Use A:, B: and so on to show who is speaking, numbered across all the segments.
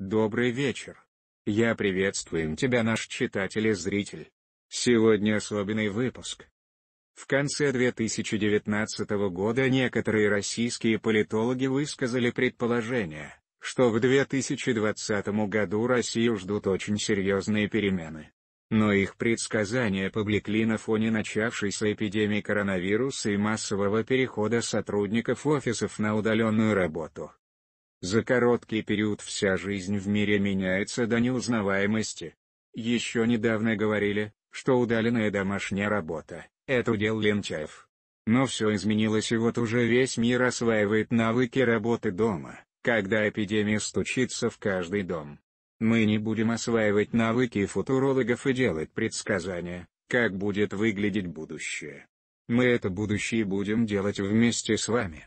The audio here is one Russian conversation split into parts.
A: Добрый вечер. Я приветствую тебя наш читатель и зритель. Сегодня особенный выпуск. В конце 2019 года некоторые российские политологи высказали предположение, что в 2020 году Россию ждут очень серьезные перемены. Но их предсказания публикли на фоне начавшейся эпидемии коронавируса и массового перехода сотрудников офисов на удаленную работу. За короткий период вся жизнь в мире меняется до неузнаваемости. Еще недавно говорили, что удаленная домашняя работа – это удел лентяев. Но все изменилось и вот уже весь мир осваивает навыки работы дома, когда эпидемия стучится в каждый дом. Мы не будем осваивать навыки футурологов и делать предсказания, как будет выглядеть будущее. Мы это будущее будем делать вместе с вами.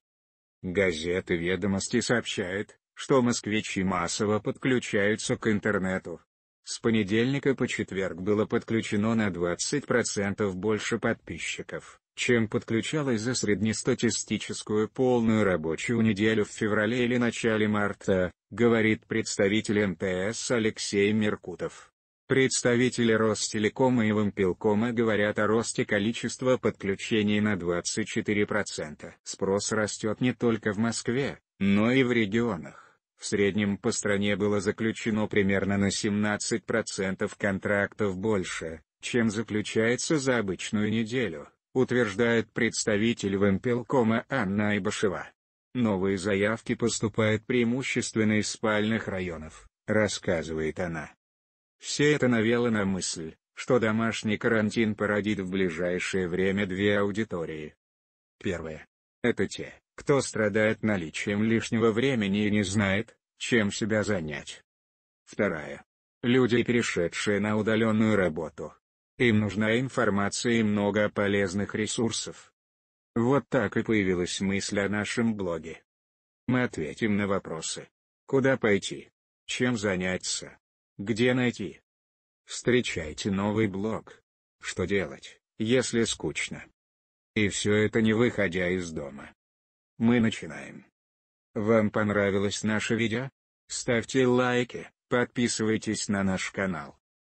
A: Газета «Ведомости» сообщает, что москвичи массово подключаются к интернету. С понедельника по четверг было подключено на 20% больше подписчиков, чем подключалось за среднестатистическую полную рабочую неделю в феврале или начале марта, говорит представитель МТС Алексей Меркутов. Представители Ростелекома и Вымпелкома говорят о росте количества подключений на 24%. Спрос растет не только в Москве, но и в регионах. В среднем по стране было заключено примерно на 17% контрактов больше, чем заключается за обычную неделю, утверждает представитель Вымпелкома Анна Айбашева. Новые заявки поступают преимущественно из спальных районов, рассказывает она. Все это навело на мысль, что домашний карантин породит в ближайшее время две аудитории. Первое. Это те, кто страдает наличием лишнего времени и не знает, чем себя занять. Вторая. Люди, перешедшие на удаленную работу. Им нужна информация и много полезных ресурсов. Вот так и появилась мысль о нашем блоге. Мы ответим на вопросы. Куда пойти? Чем заняться? Где найти? Встречайте новый блог. Что делать, если скучно? И все это не выходя из дома. Мы начинаем. Вам понравилось наше видео? Ставьте лайки, подписывайтесь на наш канал.